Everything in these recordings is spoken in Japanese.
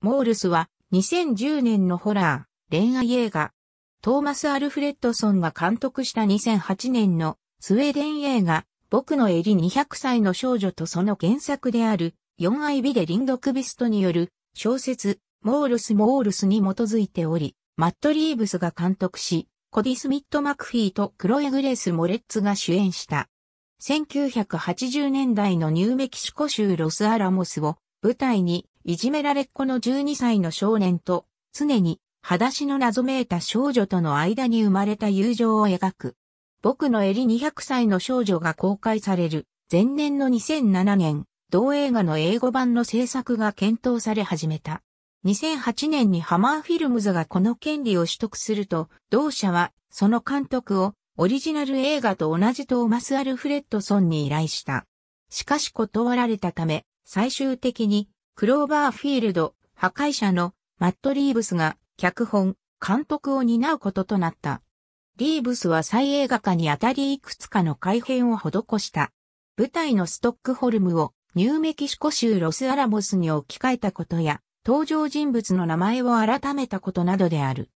モールスは2010年のホラー、恋愛映画、トーマス・アルフレッドソンが監督した2008年のスウェーデン映画、僕の襟200歳の少女とその原作である、4愛ビデ・リンド・クビストによる小説、モールス・モールスに基づいており、マット・リーブスが監督し、コディ・スミット・マクフィーとクロエ・グレース・モレッツが主演した。1980年代のニューメキシコ州ロス・アラモスを舞台にいじめられっ子の12歳の少年と、常に、裸足の謎めいた少女との間に生まれた友情を描く。僕の襟200歳の少女が公開される、前年の2007年、同映画の英語版の制作が検討され始めた。2008年にハマーフィルムズがこの権利を取得すると、同社は、その監督を、オリジナル映画と同じトーマス・アルフレッドソンに依頼した。しかし断られたため、最終的にクローバーフィールド、破壊者のマット・リーブスが脚本、監督を担うこととなった。リーブスは再映画化にあたりいくつかの改編を施した。舞台のストックホルムをニューメキシコ州ロスアラモスに置き換えたことや、登場人物の名前を改めたことなどである。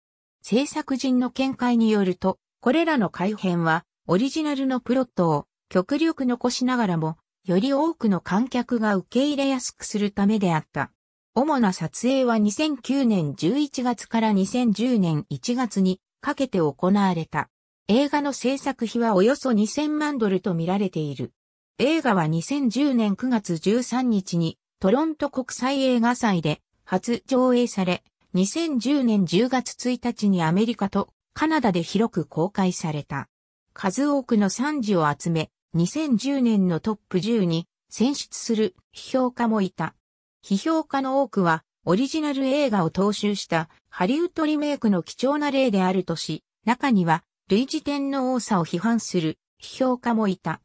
制作人の見解によると、これらの改編は、オリジナルのプロットを極力残しながらも、より多くの観客が受け入れやすくするためであった。主な撮影は2009年11月から2010年1月にかけて行われた。映画の制作費はおよそ2000万ドルと見られている。映画は2010年9月13日にトロント国際映画祭で初上映され、2010年10月1日にアメリカとカナダで広く公開された。数多くの賛辞を集め、2010年のトップ10に選出する批評家もいた。批評家の多くはオリジナル映画を踏襲したハリウッドリメイクの貴重な例であるとし、中には類似点の多さを批判する批評家もいた。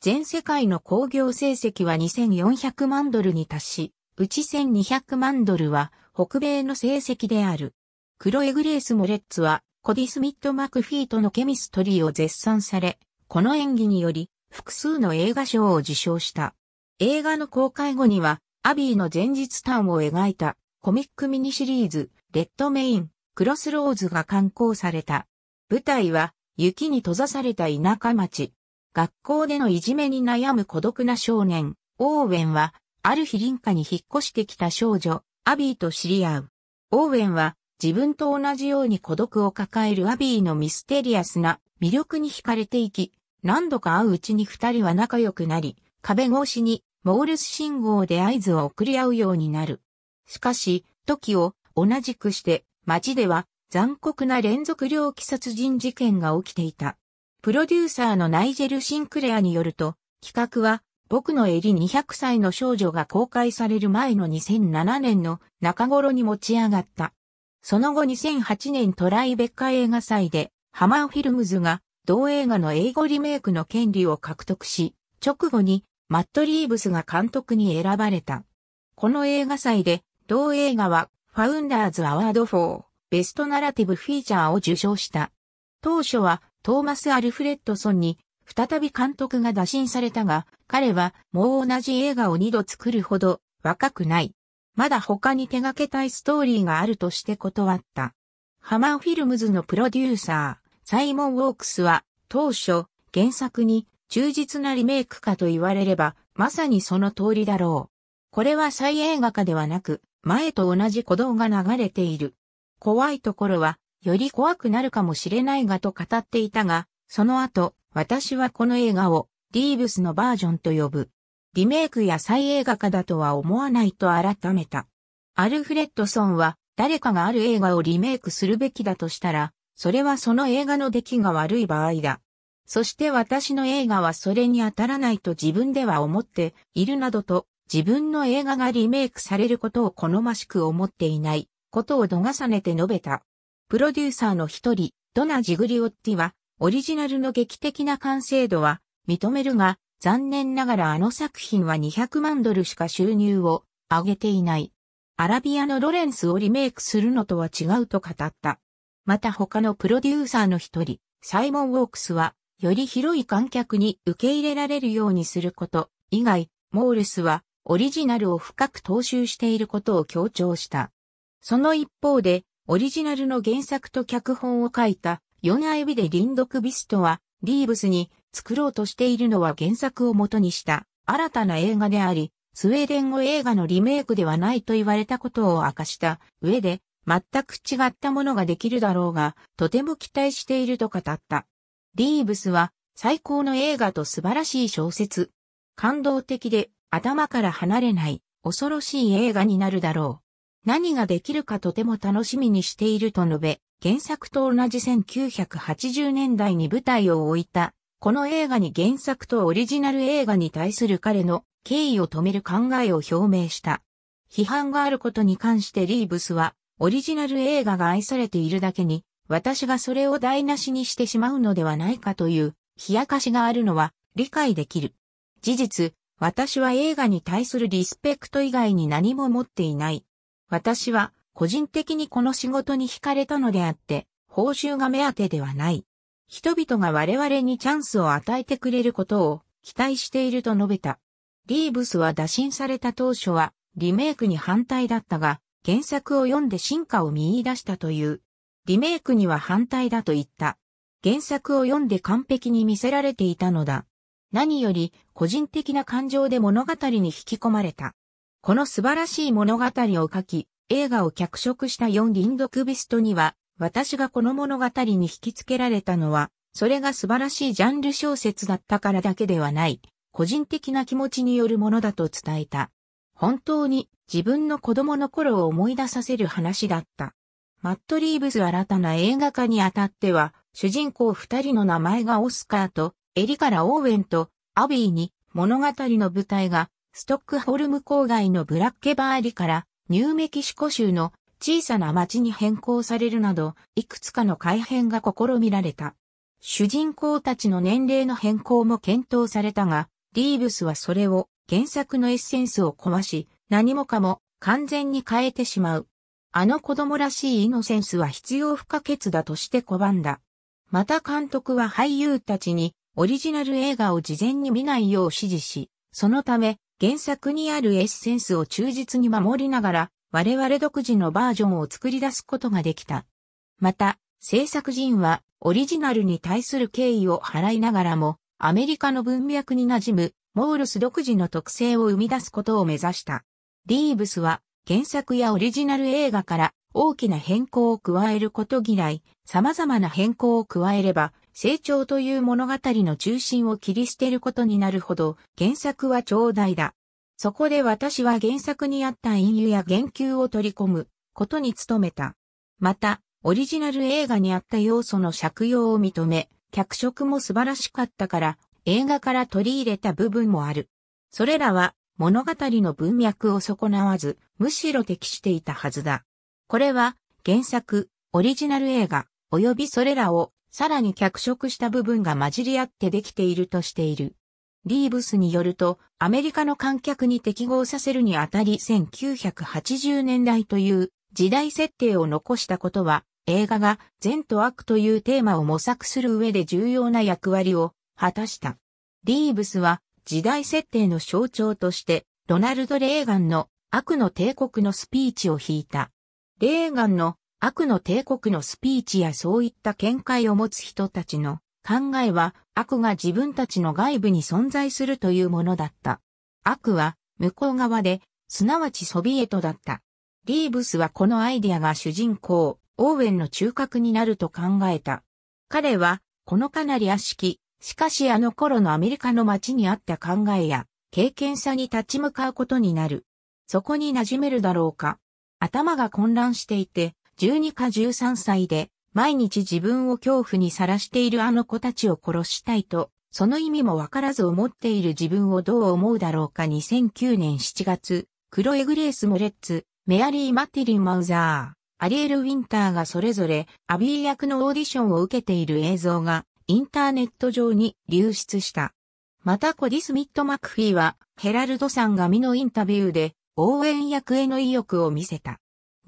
全世界の興行成績は2400万ドルに達し、うち1200万ドルは北米の成績である。クロエ・グレース・モレッツはコディ・スミット・マクフィーとのケミストリーを絶賛され、この演技により複数の映画賞を受賞した。映画の公開後には、アビーの前日ターンを描いたコミックミニシリーズ、レッドメイン、クロスローズが刊行された。舞台は、雪に閉ざされた田舎町。学校でのいじめに悩む孤独な少年、オーウェンは、ある日林家に引っ越してきた少女、アビーと知り合う。オーウェンは、自分と同じように孤独を抱えるアビーのミステリアスな魅力に惹かれていき、何度か会ううちに二人は仲良くなり、壁越しにモールス信号で合図を送り合うようになる。しかし、時を同じくして街では残酷な連続猟奇殺人事件が起きていた。プロデューサーのナイジェル・シンクレアによると、企画は僕の襟200歳の少女が公開される前の2007年の中頃に持ち上がった。その後2008年トライベッカ映画祭でハマーフィルムズが同映画の英語リメイクの権利を獲得し、直後にマット・リーブスが監督に選ばれた。この映画祭で、同映画はファウンダーズ・アワード・フォー、ベスト・ナラティブ・フィーチャーを受賞した。当初はトーマス・アルフレッドソンに再び監督が打診されたが、彼はもう同じ映画を二度作るほど若くない。まだ他に手掛けたいストーリーがあるとして断った。ハマーフィルムズのプロデューサー、サイモン・ウォークスは当初原作に忠実なリメイクかと言われればまさにその通りだろう。これは再映画化ではなく前と同じ鼓動が流れている。怖いところはより怖くなるかもしれないがと語っていたが、その後私はこの映画をディーブスのバージョンと呼ぶ。リメイクや再映画化だとは思わないと改めた。アルフレッドソンは誰かがある映画をリメイクするべきだとしたら、それはその映画の出来が悪い場合だ。そして私の映画はそれに当たらないと自分では思っているなどと自分の映画がリメイクされることを好ましく思っていないことを度重ねて述べた。プロデューサーの一人、ドナ・ジグリオッティは、オリジナルの劇的な完成度は認めるが、残念ながらあの作品は200万ドルしか収入を上げていない。アラビアのロレンスをリメイクするのとは違うと語った。また他のプロデューサーの一人、サイモン・ウォークスは、より広い観客に受け入れられるようにすること、以外、モールスは、オリジナルを深く踏襲していることを強調した。その一方で、オリジナルの原作と脚本を書いた、アイビで林読ビストは、リーブスに作ろうとしているのは原作を元にした新たな映画であり、スウェーデン語映画のリメイクではないと言われたことを明かした上で、全く違ったものができるだろうが、とても期待していると語った。リーブスは、最高の映画と素晴らしい小説。感動的で、頭から離れない、恐ろしい映画になるだろう。何ができるかとても楽しみにしていると述べ、原作と同じ1980年代に舞台を置いた、この映画に原作とオリジナル映画に対する彼の敬意を止める考えを表明した。批判があることに関してリーブスは、オリジナル映画が愛されているだけに、私がそれを台無しにしてしまうのではないかという、冷やかしがあるのは理解できる。事実、私は映画に対するリスペクト以外に何も持っていない。私は個人的にこの仕事に惹かれたのであって、報酬が目当てではない。人々が我々にチャンスを与えてくれることを期待していると述べた。リーブスは打診された当初はリメイクに反対だったが、原作を読んで進化を見出したという。リメイクには反対だと言った。原作を読んで完璧に見せられていたのだ。何より個人的な感情で物語に引き込まれた。この素晴らしい物語を書き、映画を脚色した4リンドクビストには、私がこの物語に引きつけられたのは、それが素晴らしいジャンル小説だったからだけではない、個人的な気持ちによるものだと伝えた。本当に自分の子供の頃を思い出させる話だった。マット・リーブス新たな映画化にあたっては、主人公二人の名前がオスカーと、エリからオーウェンと、アビーに、物語の舞台が、ストックホルム郊外のブラッケバーリから、ニューメキシコ州の小さな町に変更されるなど、いくつかの改変が試みられた。主人公たちの年齢の変更も検討されたが、リーブスはそれを原作のエッセンスを壊し、何もかも完全に変えてしまう。あの子供らしいイノセンスは必要不可欠だとして拒んだ。また監督は俳優たちにオリジナル映画を事前に見ないよう指示し、そのため原作にあるエッセンスを忠実に守りながら我々独自のバージョンを作り出すことができた。また、制作陣はオリジナルに対する敬意を払いながらも、アメリカの文脈に馴染むモールス独自の特性を生み出すことを目指した。リーブスは原作やオリジナル映画から大きな変更を加えること嫌い、様々な変更を加えれば、成長という物語の中心を切り捨てることになるほど、原作は長大だ。そこで私は原作にあった隠喩や言及を取り込むことに努めた。また、オリジナル映画にあった要素の借用を認め、脚色も素晴らしかったから、映画から取り入れた部分もある。それらは物語の文脈を損なわず、むしろ適していたはずだ。これは、原作、オリジナル映画、及びそれらを、さらに脚色した部分が混じり合ってできているとしている。リーブスによると、アメリカの観客に適合させるにあたり1980年代という時代設定を残したことは、映画が善と悪というテーマを模索する上で重要な役割を果たした。リーブスは時代設定の象徴として、ロナルド・レーガンの悪の帝国のスピーチを引いた。レーガンの悪の帝国のスピーチやそういった見解を持つ人たちの考えは悪が自分たちの外部に存在するというものだった。悪は向こう側で、すなわちソビエトだった。リーブスはこのアイディアが主人公、オーウェンの中核になると考えた。彼は、このかなり悪しきしかしあの頃のアメリカの街にあった考えや、経験さに立ち向かうことになる。そこに馴染めるだろうか。頭が混乱していて、12か13歳で、毎日自分を恐怖にさらしているあの子たちを殺したいと、その意味もわからず思っている自分をどう思うだろうか2009年7月、クロエ・グレース・モレッツ、メアリー・マティリン・マウザー、アリエル・ウィンターがそれぞれアビー役のオーディションを受けている映像がインターネット上に流出した。またコディスミット・マクフィーは、ヘラルドさんが身のインタビューで、応援役への意欲を見せた。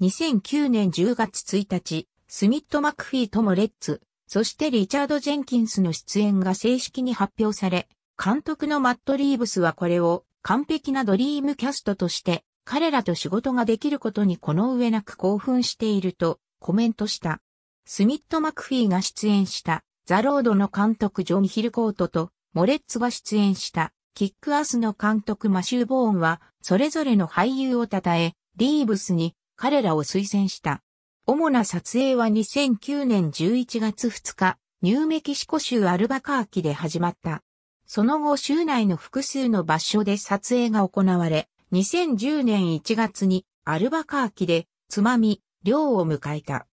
2009年10月1日、スミット・マクフィーともレッツ、そしてリチャード・ジェンキンスの出演が正式に発表され、監督のマット・リーブスはこれを完璧なドリームキャストとして彼らと仕事ができることにこの上なく興奮しているとコメントした。スミット・マクフィーが出演したザ・ロードの監督ジョン・ヒルコートとモレッツが出演したキックアスの監督マシュー・ボーンはそれぞれの俳優を称え、リーブスに彼らを推薦した。主な撮影は2009年11月2日、ニューメキシコ州アルバカーキで始まった。その後州内の複数の場所で撮影が行われ、2010年1月にアルバカーキでつまみ、漁を迎えた。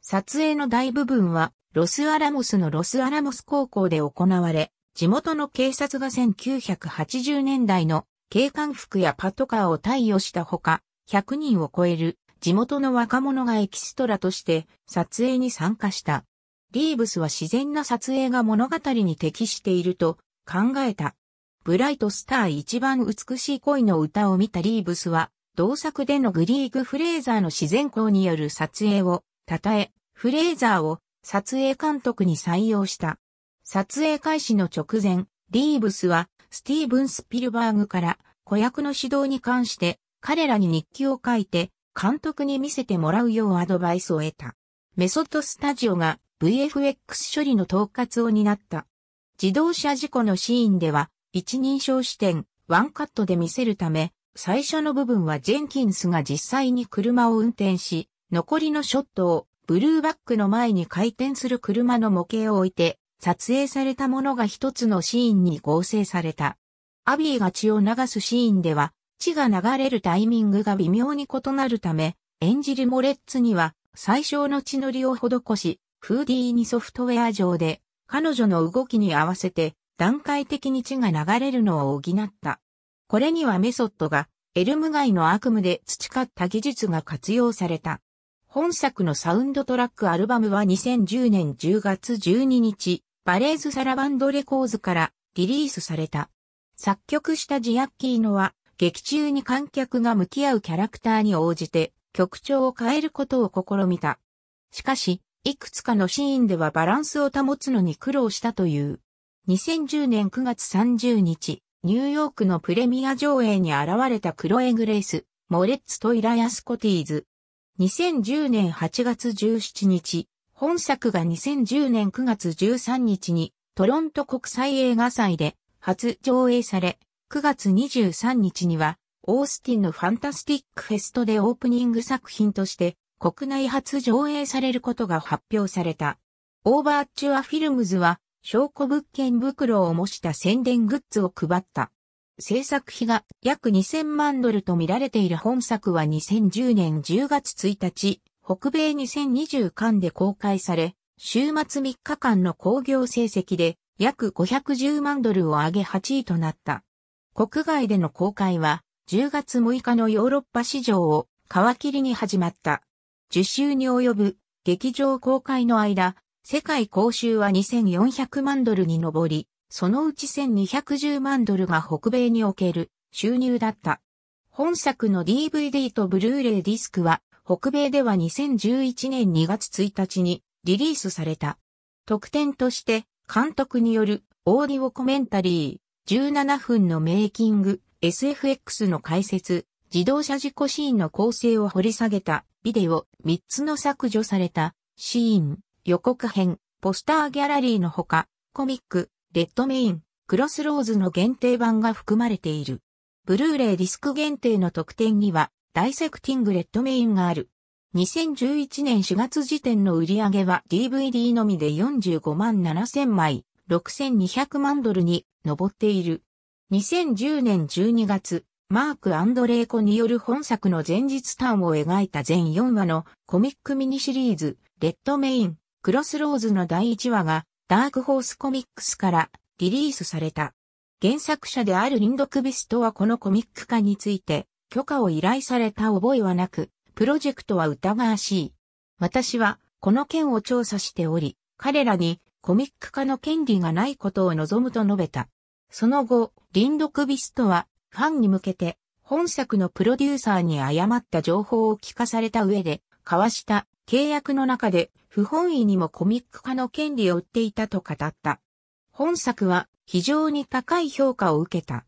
撮影の大部分はロスアラモスのロスアラモス高校で行われ、地元の警察が1980年代の警官服やパトカーを貸与したほか、100人を超える地元の若者がエキストラとして撮影に参加した。リーブスは自然な撮影が物語に適していると考えた。ブライトスター一番美しい恋の歌を見たリーブスは、同作でのグリーク・フレーザーの自然光による撮影を称え、フレーザーを撮影監督に採用した。撮影開始の直前、リーブスはスティーブン・スピルバーグから子役の指導に関して彼らに日記を書いて監督に見せてもらうようアドバイスを得た。メソッドスタジオが VFX 処理の統括を担った。自動車事故のシーンでは一人称視点、ワンカットで見せるため、最初の部分はジェンキンスが実際に車を運転し、残りのショットをブルーバックの前に回転する車の模型を置いて、撮影されたものが一つのシーンに合成された。アビーが血を流すシーンでは、血が流れるタイミングが微妙に異なるため、演じるモレッツには最小の血のりを施し、フーディーにソフトウェア上で、彼女の動きに合わせて段階的に血が流れるのを補った。これにはメソッドがエルム街の悪夢で培った技術が活用された。本作のサウンドトラックアルバムは2010年10月12日、バレーズサラバンドレコーズからリリースされた。作曲したジアッキーノは、劇中に観客が向き合うキャラクターに応じて曲調を変えることを試みた。しかし、いくつかのシーンではバランスを保つのに苦労したという。2010年9月30日、ニューヨークのプレミア上映に現れたクロエ・グレイス、モレッツとイラヤスコティーズ、2010年8月17日、本作が2010年9月13日にトロント国際映画祭で初上映され、9月23日にはオースティンのファンタスティックフェストでオープニング作品として国内初上映されることが発表された。オーバーチュアフィルムズは証拠物件袋を模した宣伝グッズを配った。制作費が約2000万ドルと見られている本作は2010年10月1日、北米2020巻で公開され、週末3日間の興行成績で約510万ドルを上げ8位となった。国外での公開は10月6日のヨーロッパ市場を皮切りに始まった。10週に及ぶ劇場公開の間、世界公衆は2400万ドルに上り、そのうち1210万ドルが北米における収入だった。本作の DVD とブルーレイディスクは北米では2011年2月1日にリリースされた。特典として監督によるオーディオコメンタリー17分のメイキング SFX の解説自動車事故シーンの構成を掘り下げたビデオ3つの削除されたシーン予告編ポスターギャラリーのほかコミックレッドメイン、クロスローズの限定版が含まれている。ブルーレイディスク限定の特典には、ダイセクティングレッドメインがある。2011年4月時点の売り上げは DVD のみで45万7000枚、6200万ドルに上っている。2010年12月、マーク・アンドレイコによる本作の前日ターンを描いた全4話のコミックミニシリーズ、レッドメイン、クロスローズの第1話がダークホースコミックスからリリースされた。原作者であるリンドクビストはこのコミック化について許可を依頼された覚えはなく、プロジェクトは疑わしい。私はこの件を調査しており、彼らにコミック化の権利がないことを望むと述べた。その後、リンドクビストはファンに向けて本作のプロデューサーに誤った情報を聞かされた上で、交わした契約の中で不本意にもコミック化の権利を売っていたと語った。本作は非常に高い評価を受けた。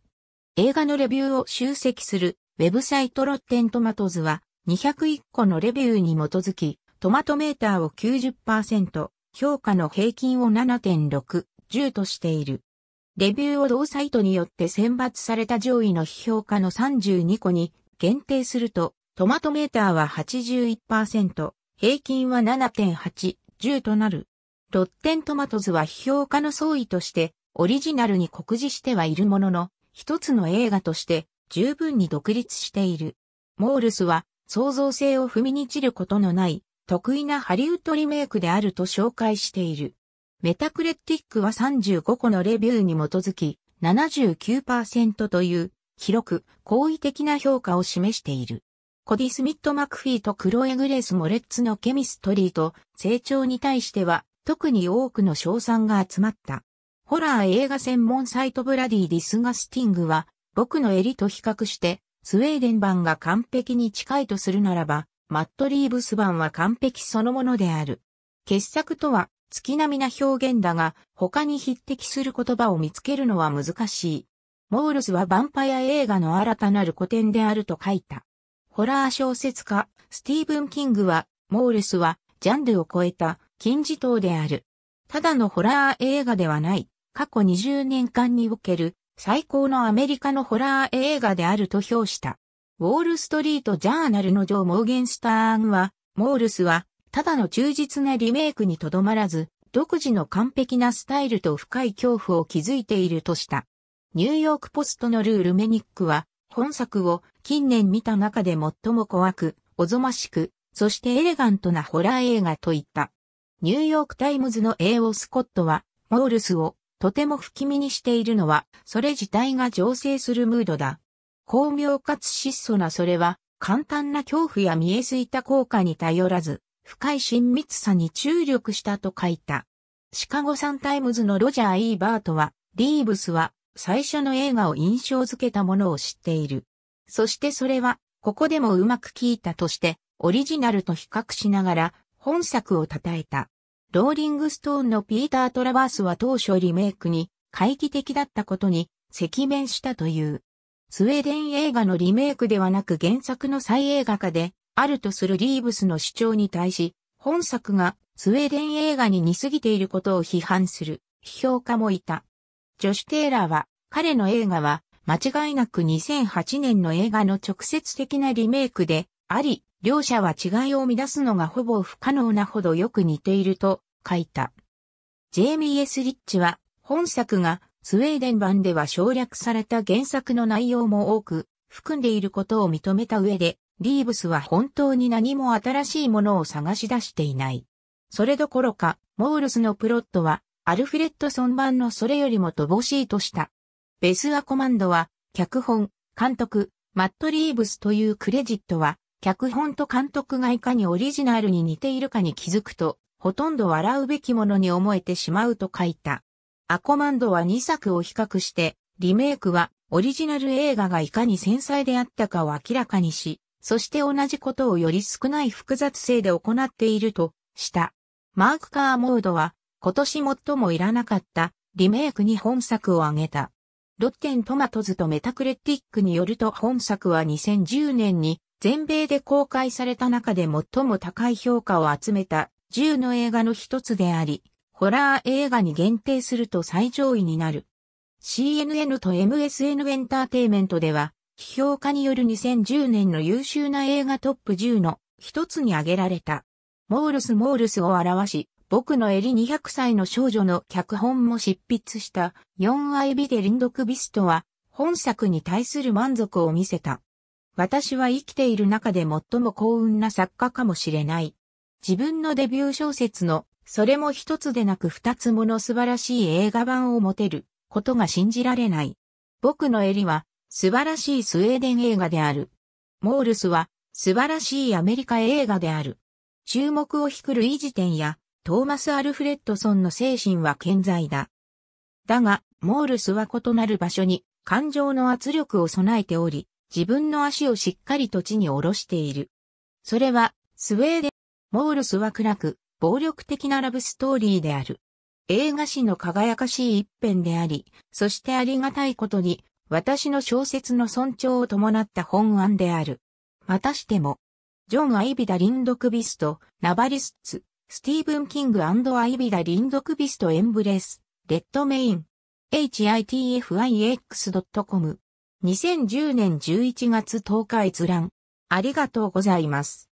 映画のレビューを集積するウェブサイトロッテントマトズは201個のレビューに基づきトマトメーターを90%、評価の平均を7.6、10としている。レビューを同サイトによって選抜された上位の批評家の32個に限定すると、トマトメーターは81%、平均は7.8、10となる。ロッテントマトズは批評家の総意として、オリジナルに酷似してはいるものの、一つの映画として十分に独立している。モールスは創造性を踏みにじることのない得意なハリウッドリメイクであると紹介している。メタクレティックは35個のレビューに基づき79%という広く好意的な評価を示している。コディ・スミット・マクフィーとクロエ・グレース・モレッツのケミストリーと成長に対しては特に多くの賞賛が集まった。ホラー映画専門サイトブラディ・ディスガスティングは僕の襟と比較してスウェーデン版が完璧に近いとするならばマット・リーブス版は完璧そのものである。傑作とは月並みな表現だが他に匹敵する言葉を見つけるのは難しい。モールスはヴァンパイア映画の新たなる古典であると書いた。ホラー小説家、スティーブン・キングは、モールスは、ジャンルを超えた、金字塔である。ただのホラー映画ではない、過去20年間における、最高のアメリカのホラー映画であると評した。ウォール・ストリート・ジャーナルのジョー・モーゲンスターンは、モールスは、ただの忠実なリメイクにとどまらず、独自の完璧なスタイルと深い恐怖を築いているとした。ニューヨークポストのルール・メニックは、本作を近年見た中で最も怖く、おぞましく、そしてエレガントなホラー映画といった。ニューヨークタイムズの A. O. スコットは、モールスをとても不気味にしているのは、それ自体が醸成するムードだ。巧妙かつ質素なそれは、簡単な恐怖や見えすいた効果に頼らず、深い親密さに注力したと書いた。シカゴサンタイムズのロジャー・イーバートは、リーブスは最初の映画を印象づけたものを知っている。そしてそれは、ここでもうまく聞いたとして、オリジナルと比較しながら、本作を称えた。ローリングストーンのピーター・トラバースは当初リメイクに、回帰的だったことに、赤面したという。スウェーデン映画のリメイクではなく原作の再映画化で、あるとするリーブスの主張に対し、本作がスウェーデン映画に似すぎていることを批判する、批評家もいた。ジョシュ・テイラーは、彼の映画は、間違いなく2008年の映画の直接的なリメイクで、あり、両者は違いを生み出すのがほぼ不可能なほどよく似ていると書いた。ジェイミー・エス・リッチは、本作がスウェーデン版では省略された原作の内容も多く含んでいることを認めた上で、リーブスは本当に何も新しいものを探し出していない。それどころか、モールスのプロットはアルフレッドソン版のそれよりも乏しいとした。ベスアコマンドは、脚本、監督、マット・リーブスというクレジットは、脚本と監督がいかにオリジナルに似ているかに気づくと、ほとんど笑うべきものに思えてしまうと書いた。アコマンドは2作を比較して、リメイクはオリジナル映画がいかに繊細であったかを明らかにし、そして同じことをより少ない複雑性で行っているとした。マーク・カーモードは今年最もいらなかったリメイクに本作を挙げた。ロッテントマトズとメタクレティックによると本作は2010年に全米で公開された中で最も高い評価を集めた10の映画の一つであり、ホラー映画に限定すると最上位になる。CNN と MSN エンターテイメントでは、批評家による2010年の優秀な映画トップ10の一つに挙げられた。モールス・モールスを表し、僕の襟200歳の少女の脚本も執筆した、4愛美でリンドクビストは、本作に対する満足を見せた。私は生きている中で最も幸運な作家かもしれない。自分のデビュー小説の、それも一つでなく二つもの素晴らしい映画版を持てることが信じられない。僕の襟は、素晴らしいスウェーデン映画である。モールスは、素晴らしいアメリカ映画である。注目を引く類似点や、トーマス・アルフレッドソンの精神は健在だ。だが、モールスは異なる場所に感情の圧力を備えており、自分の足をしっかりと地に下ろしている。それは、スウェーデン、モールスは暗く、暴力的なラブストーリーである。映画史の輝かしい一編であり、そしてありがたいことに、私の小説の尊重を伴った本案である。またしても、ジョン・アイビダ・リンドクビスト、ナバリスツ、スティーブン・キングアイビダ・リンドクビスト・エンブレス、レッドメイン、hitfix.com。2010年11月10日閲覧。ありがとうございます。